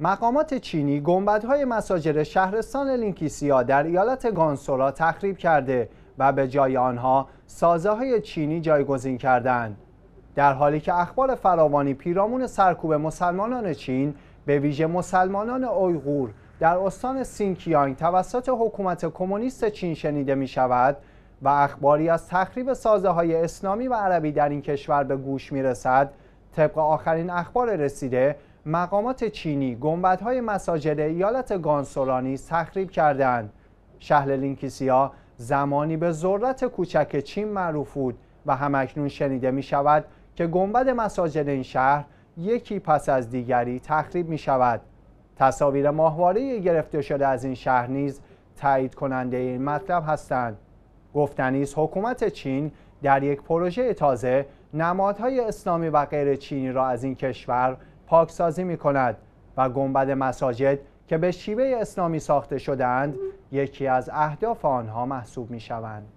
مقامات چینی گنبدهای مساجد شهرستان لینکیسیا در ایالت گانسولا تخریب کرده و به جای آنها سازه های چینی جایگزین کردند. در حالی که اخبار فراوانی پیرامون سرکوب مسلمانان چین به ویژه مسلمانان اویغور در استان سینکیانگ توسط حکومت کمونیست چین شنیده می شود و اخباری از تخریب سازه های اسلامی و عربی در این کشور به گوش می رسد طبق آخرین اخبار رسیده مقامات چینی گنبدهای مساجد ایالت گانسولانی تخریب کردند. شهر لینکیسیا زمانی به ذرت کوچک چین معروف بود و همکنون شنیده می شود که گنبد مساجد این شهر یکی پس از دیگری تخریب می شود. تصاویر ماهواره گرفته شده از این شهر نیز تایید کننده این مطلب هستند. گفتنی است حکومت چین در یک پروژه تازه نمادهای اسلامی و غیر چینی را از این کشور پاکسازی می کند و گنبد مساجد که به شیوه اسلامی ساخته شدهاند یکی از اهداف آنها محسوب می شوند.